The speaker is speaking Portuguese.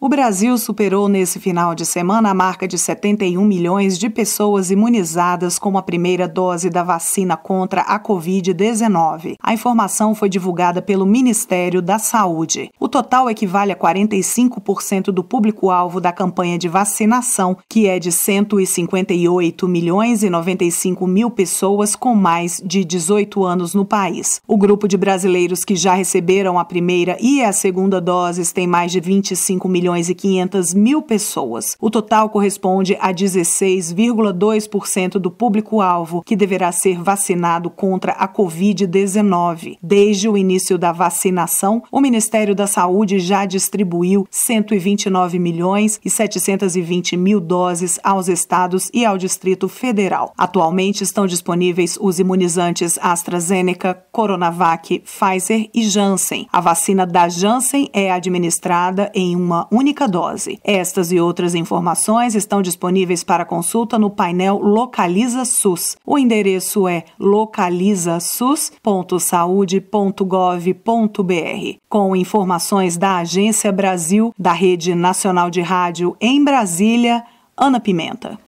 O Brasil superou nesse final de semana a marca de 71 milhões de pessoas imunizadas com a primeira dose da vacina contra a Covid-19. A informação foi divulgada pelo Ministério da Saúde. O total equivale a 45% do público-alvo da campanha de vacinação, que é de 158 milhões e 95 mil pessoas com mais de 18 anos no país. O grupo de brasileiros que já receberam a primeira e a segunda doses tem mais de 25 milhões milhões e 500 mil pessoas. O total corresponde a 16,2% do público-alvo que deverá ser vacinado contra a Covid-19. Desde o início da vacinação, o Ministério da Saúde já distribuiu 129 milhões e 720 mil doses aos estados e ao Distrito Federal. Atualmente estão disponíveis os imunizantes AstraZeneca, Coronavac, Pfizer e Janssen. A vacina da Janssen é administrada em uma única dose. Estas e outras informações estão disponíveis para consulta no painel Localiza SUS. O endereço é localizasus.saude.gov.br, com informações da Agência Brasil, da Rede Nacional de Rádio em Brasília, Ana Pimenta.